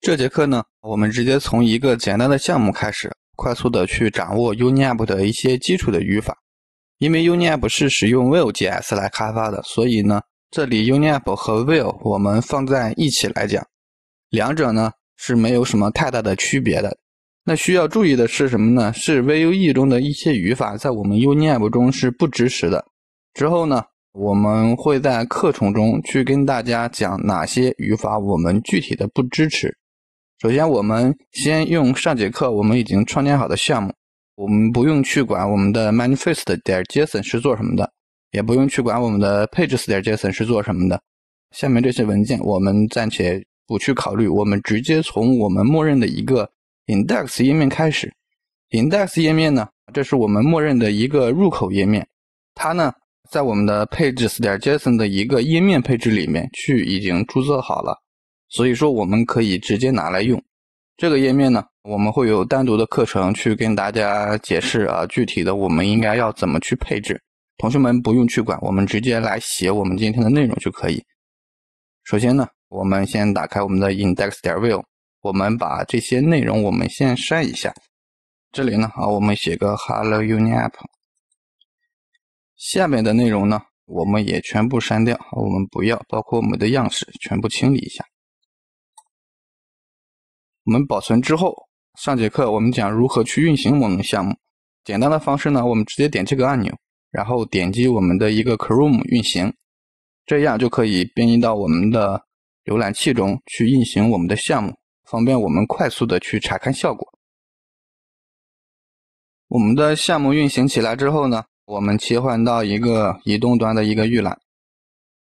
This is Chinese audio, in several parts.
这节课呢，我们直接从一个简单的项目开始，快速的去掌握 Unip 的一些基础的语法。因为 Unip 是使用 Vue.js 来开发的，所以呢，这里 Unip 和 Vue 我们放在一起来讲，两者呢是没有什么太大的区别的。那需要注意的是什么呢？是 Vue 中的一些语法在我们 Unip 中是不支持的。之后呢，我们会在课程中去跟大家讲哪些语法我们具体的不支持。首先，我们先用上节课我们已经创建好的项目，我们不用去管我们的 manifest 点 json 是做什么的，也不用去管我们的 pages 点 json 是做什么的。下面这些文件我们暂且不去考虑，我们直接从我们默认的一个 index 页面开始。index 页面呢，这是我们默认的一个入口页面，它呢在我们的 pages 点 json 的一个页面配置里面去已经注册好了。所以说，我们可以直接拿来用。这个页面呢，我们会有单独的课程去跟大家解释啊，具体的我们应该要怎么去配置。同学们不用去管，我们直接来写我们今天的内容就可以。首先呢，我们先打开我们的 i n d e x 点 view，我们把这些内容我们先删一下。这里呢，好，我们写个 hello uni-app。下面的内容呢，我们也全部删掉，我们不要，包括我们的样式，全部清理一下。我们保存之后，上节课我们讲如何去运行我们的项目。简单的方式呢，我们直接点这个按钮，然后点击我们的一个 Chrome 运行，这样就可以编译到我们的浏览器中去运行我们的项目，方便我们快速的去查看效果。我们的项目运行起来之后呢，我们切换到一个移动端的一个预览。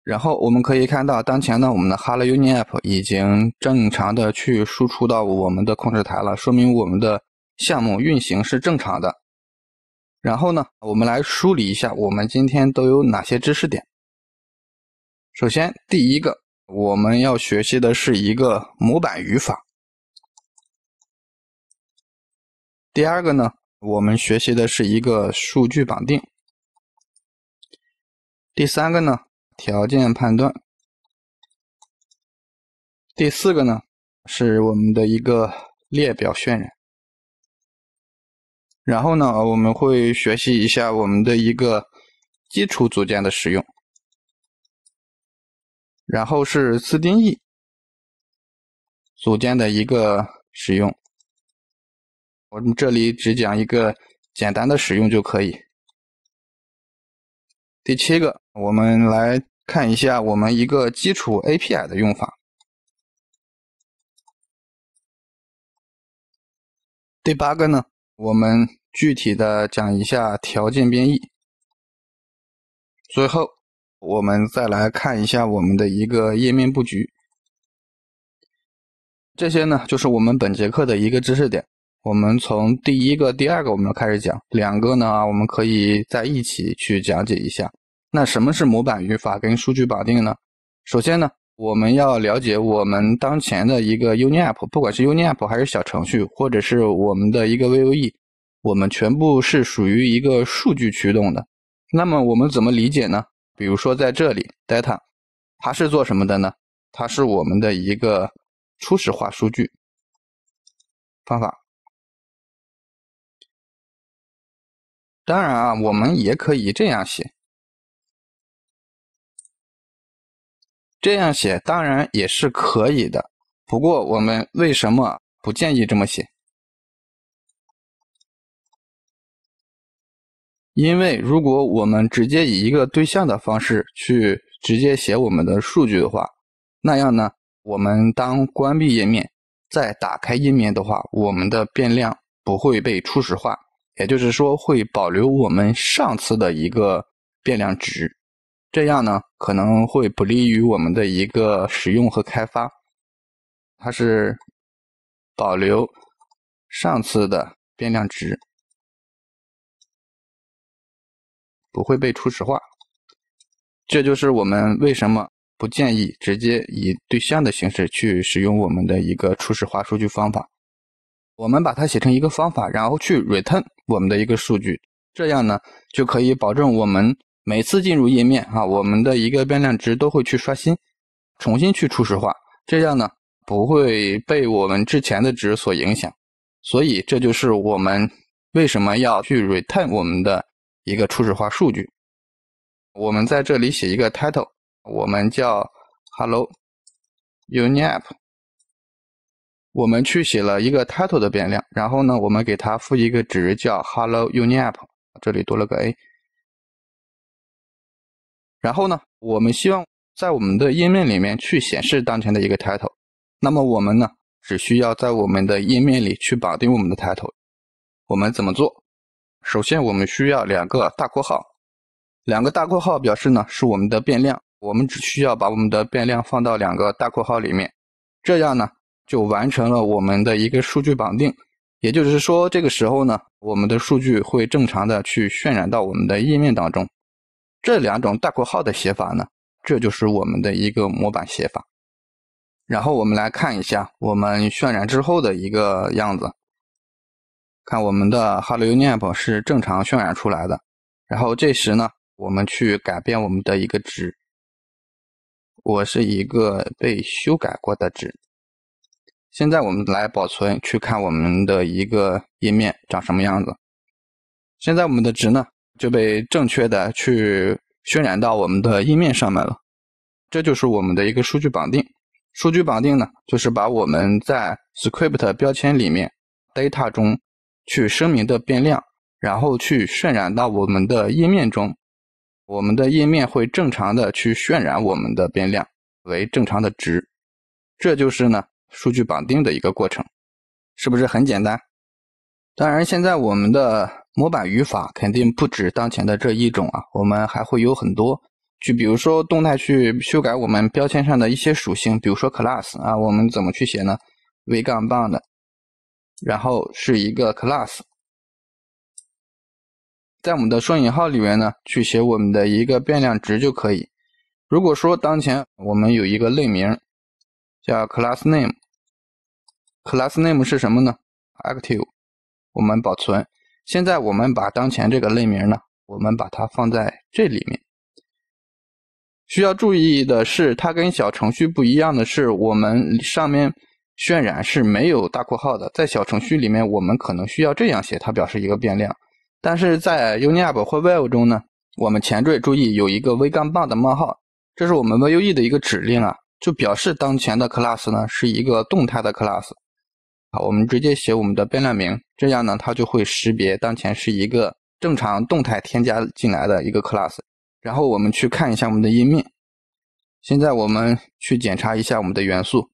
然后我们可以看到，当前呢，我们的 Hello Union App 已经正常的去输出到我们的控制台了，说明我们的项目运行是正常的。然后呢，我们来梳理一下我们今天都有哪些知识点。首先，第一个我们要学习的是一个模板语法。第二个呢，我们学习的是一个数据绑定。第三个呢？条件判断，第四个呢是我们的一个列表渲染，然后呢，我们会学习一下我们的一个基础组件的使用，然后是自定义组件的一个使用，我们这里只讲一个简单的使用就可以。第七个，我们来。看一下我们一个基础 API 的用法。第八个呢，我们具体的讲一下条件编译。最后，我们再来看一下我们的一个页面布局。这些呢，就是我们本节课的一个知识点。我们从第一个、第二个我们开始讲，两个呢，我们可以在一起去讲解一下。那什么是模板语法跟数据绑定呢？首先呢，我们要了解我们当前的一个 uni-app，不管是 uni-app 还是小程序，或者是我们的一个 Vue，我们全部是属于一个数据驱动的。那么我们怎么理解呢？比如说在这里 data，它是做什么的呢？它是我们的一个初始化数据方法。当然啊，我们也可以这样写。这样写当然也是可以的，不过我们为什么不建议这么写？因为如果我们直接以一个对象的方式去直接写我们的数据的话，那样呢，我们当关闭页面再打开页面的话，我们的变量不会被初始化，也就是说会保留我们上次的一个变量值。这样呢，可能会不利于我们的一个使用和开发。它是保留上次的变量值，不会被初始化。这就是我们为什么不建议直接以对象的形式去使用我们的一个初始化数据方法。我们把它写成一个方法，然后去 return 我们的一个数据，这样呢就可以保证我们。每次进入页面，啊，我们的一个变量值都会去刷新，重新去初始化，这样呢不会被我们之前的值所影响。所以这就是我们为什么要去 return 我们的一个初始化数据。我们在这里写一个 title，我们叫 hello uniapp。我们去写了一个 title 的变量，然后呢，我们给它赋一个值叫 hello uniapp，这里多了个 a。然后呢，我们希望在我们的页面里面去显示当前的一个抬头。那么我们呢，只需要在我们的页面里去绑定我们的抬头。我们怎么做？首先我们需要两个大括号，两个大括号表示呢是我们的变量。我们只需要把我们的变量放到两个大括号里面，这样呢就完成了我们的一个数据绑定。也就是说，这个时候呢，我们的数据会正常的去渲染到我们的页面当中。这两种大括号的写法呢，这就是我们的一个模板写法。然后我们来看一下我们渲染之后的一个样子。看我们的 Hello n m a p 是正常渲染出来的。然后这时呢，我们去改变我们的一个值。我是一个被修改过的值。现在我们来保存，去看我们的一个页面长什么样子。现在我们的值呢？就被正确的去渲染到我们的页面上面了，这就是我们的一个数据绑定。数据绑定呢，就是把我们在 script 标签里面 data 中去声明的变量，然后去渲染到我们的页面中。我们的页面会正常的去渲染我们的变量为正常的值，这就是呢数据绑定的一个过程，是不是很简单？当然，现在我们的。模板语法肯定不止当前的这一种啊，我们还会有很多。就比如说动态去修改我们标签上的一些属性，比如说 class 啊，我们怎么去写呢？v- 杠 n 的，然后是一个 class，在我们的双引号里面呢，去写我们的一个变量值就可以。如果说当前我们有一个类名叫 class name，class name 是什么呢？active，我们保存。现在我们把当前这个类名呢，我们把它放在这里面。需要注意的是，它跟小程序不一样的是，我们上面渲染是没有大括号的。在小程序里面，我们可能需要这样写，它表示一个变量。但是在 UniApp 或 Vue 中呢，我们前缀注意有一个 V 杠棒的冒号，这是我们 Vue 的一个指令啊，就表示当前的 class 呢是一个动态的 class。好，我们直接写我们的变量名，这样呢，它就会识别当前是一个正常动态添加进来的一个 class。然后我们去看一下我们的页面。现在我们去检查一下我们的元素，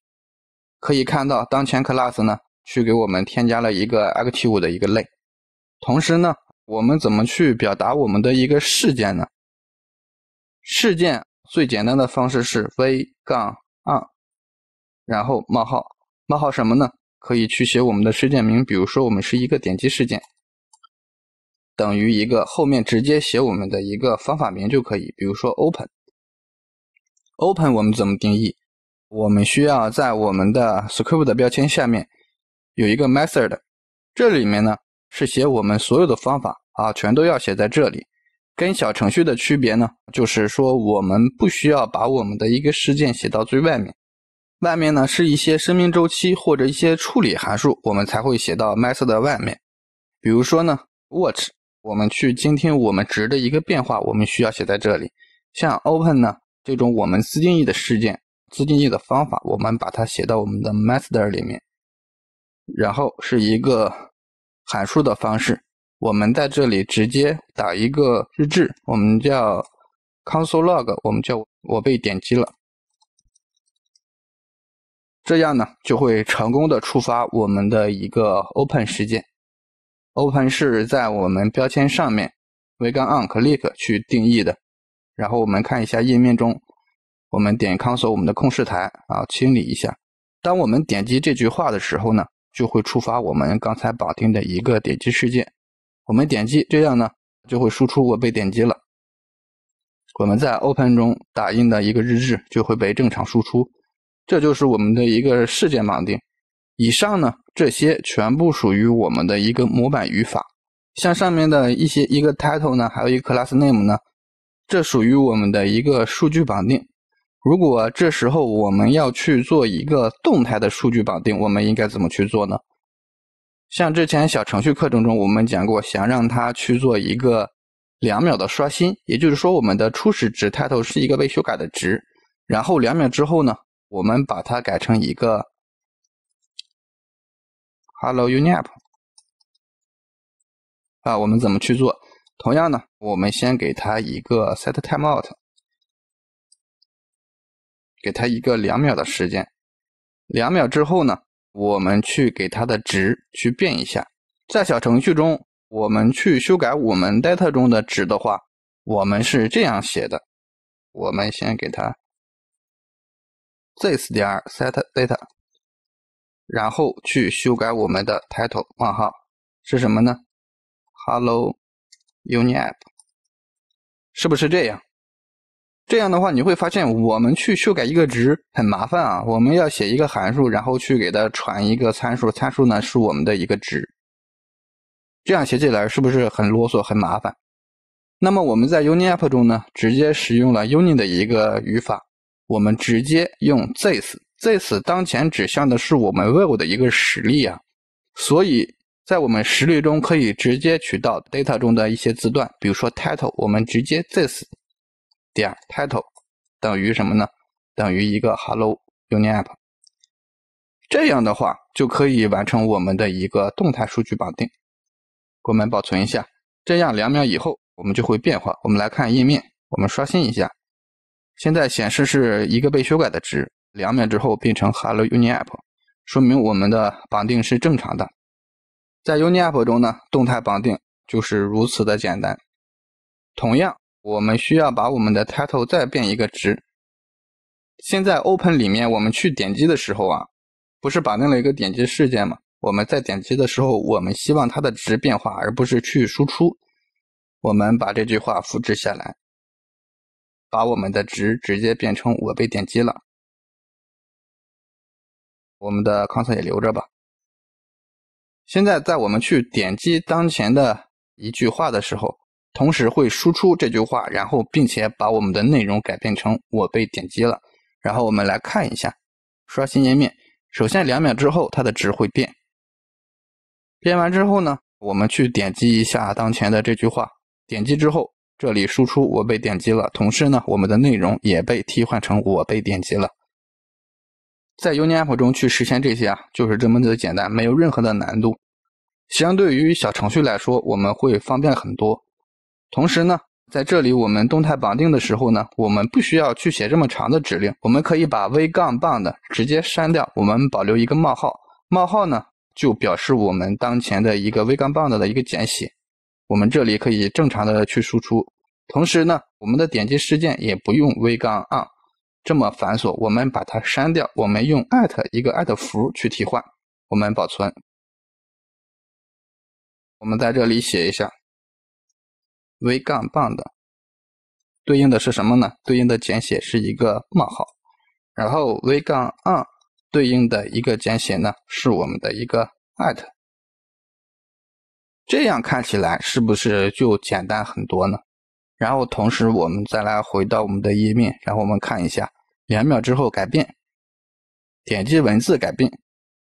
可以看到当前 class 呢，去给我们添加了一个 active 的一个类。同时呢，我们怎么去表达我们的一个事件呢？事件最简单的方式是 v-，杠然后冒号，冒号什么呢？可以去写我们的事件名，比如说我们是一个点击事件，等于一个后面直接写我们的一个方法名就可以，比如说 open。open 我们怎么定义？我们需要在我们的 script 标签下面有一个 method，这里面呢是写我们所有的方法啊，全都要写在这里。跟小程序的区别呢，就是说我们不需要把我们的一个事件写到最外面。外面呢是一些生命周期或者一些处理函数，我们才会写到 master 的外面。比如说呢，watch，我们去监听我们值的一个变化，我们需要写在这里。像 open 呢这种我们自定义的事件、自定义的方法，我们把它写到我们的 master 里面。然后是一个函数的方式，我们在这里直接打一个日志，我们叫 console log，我们叫我被点击了。这样呢，就会成功的触发我们的一个 open 事件。open 是在我们标签上面，为刚 on click 去定义的。然后我们看一下页面中，我们点 console 我们的控制台啊，清理一下。当我们点击这句话的时候呢，就会触发我们刚才绑定的一个点击事件。我们点击这样呢，就会输出我被点击了。我们在 open 中打印的一个日志就会被正常输出。这就是我们的一个事件绑定。以上呢，这些全部属于我们的一个模板语法。像上面的一些一个 title 呢，还有一个 class name 呢，这属于我们的一个数据绑定。如果这时候我们要去做一个动态的数据绑定，我们应该怎么去做呢？像之前小程序课程中我们讲过，想让它去做一个两秒的刷新，也就是说，我们的初始值 title 是一个未修改的值，然后两秒之后呢？我们把它改成一个 hello uniapp，啊，我们怎么去做？同样呢，我们先给它一个 set timeout，给它一个两秒的时间。两秒之后呢，我们去给它的值去变一下。在小程序中，我们去修改我们 data 中的值的话，我们是这样写的：我们先给它。this 点 set data，然后去修改我们的 title，冒号是什么呢？Hello，uniapp，是不是这样？这样的话你会发现，我们去修改一个值很麻烦啊。我们要写一个函数，然后去给它传一个参数，参数呢是我们的一个值。这样写起来是不是很啰嗦，很麻烦？那么我们在 uniapp 中呢，直接使用了 uni 的一个语法。我们直接用 this，this 当前指向的是我们 v i v o 的一个实例啊，所以在我们实例中可以直接取到 data 中的一些字段，比如说 title，我们直接 this 点 title 等于什么呢？等于一个 hello uniapp，这样的话就可以完成我们的一个动态数据绑定。我们保存一下，这样两秒以后我们就会变化。我们来看页面，我们刷新一下。现在显示是一个被修改的值，两秒之后变成 Hello UniApp，说明我们的绑定是正常的。在 UniApp 中呢，动态绑定就是如此的简单。同样，我们需要把我们的 title 再变一个值。现在 open 里面我们去点击的时候啊，不是绑定了一个点击事件吗？我们在点击的时候，我们希望它的值变化，而不是去输出。我们把这句话复制下来。把我们的值直接变成我被点击了，我们的 c o n s e 也留着吧。现在在我们去点击当前的一句话的时候，同时会输出这句话，然后并且把我们的内容改变成我被点击了。然后我们来看一下，刷新页面。首先两秒之后它的值会变，变完之后呢，我们去点击一下当前的这句话，点击之后。这里输出我被点击了，同时呢，我们的内容也被替换成我被点击了。在 UniApp 中去实现这些啊，就是这么的简单，没有任何的难度。相对于小程序来说，我们会方便很多。同时呢，在这里我们动态绑定的时候呢，我们不需要去写这么长的指令，我们可以把 v- 杠的直接删掉，我们保留一个冒号，冒号呢就表示我们当前的一个 v- 杠的的一个简写。我们这里可以正常的去输出，同时呢，我们的点击事件也不用 v- 杠 on 这么繁琐，我们把它删掉，我们用 at 一个 at 符去替换，我们保存。我们在这里写一下 v- 杠 b u n d 的对应的是什么呢？对应的简写是一个冒号，然后 v- 杠 on 对应的一个简写呢是我们的一个 at。这样看起来是不是就简单很多呢？然后同时我们再来回到我们的页面，然后我们看一下，两秒之后改变，点击文字改变，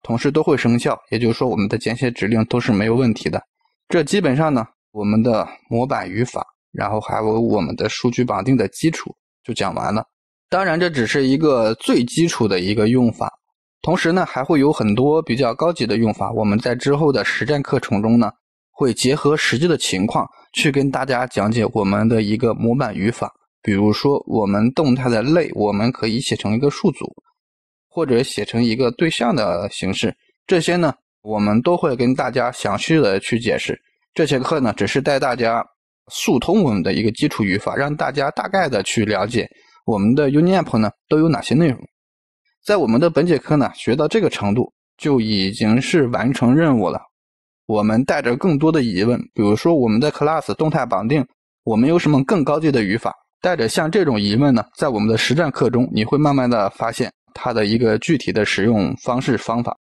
同时都会生效。也就是说，我们的简写指令都是没有问题的。这基本上呢，我们的模板语法，然后还有我们的数据绑定的基础就讲完了。当然，这只是一个最基础的一个用法，同时呢，还会有很多比较高级的用法。我们在之后的实战课程中呢。会结合实际的情况去跟大家讲解我们的一个模板语法，比如说我们动态的类，我们可以写成一个数组，或者写成一个对象的形式，这些呢我们都会跟大家详细的去解释。这节课呢只是带大家速通我们的一个基础语法，让大家大概的去了解我们的 UNIAPP 呢都有哪些内容。在我们的本节课呢学到这个程度就已经是完成任务了。我们带着更多的疑问，比如说我们的 class 动态绑定，我们有什么更高级的语法？带着像这种疑问呢，在我们的实战课中，你会慢慢的发现它的一个具体的使用方式方法。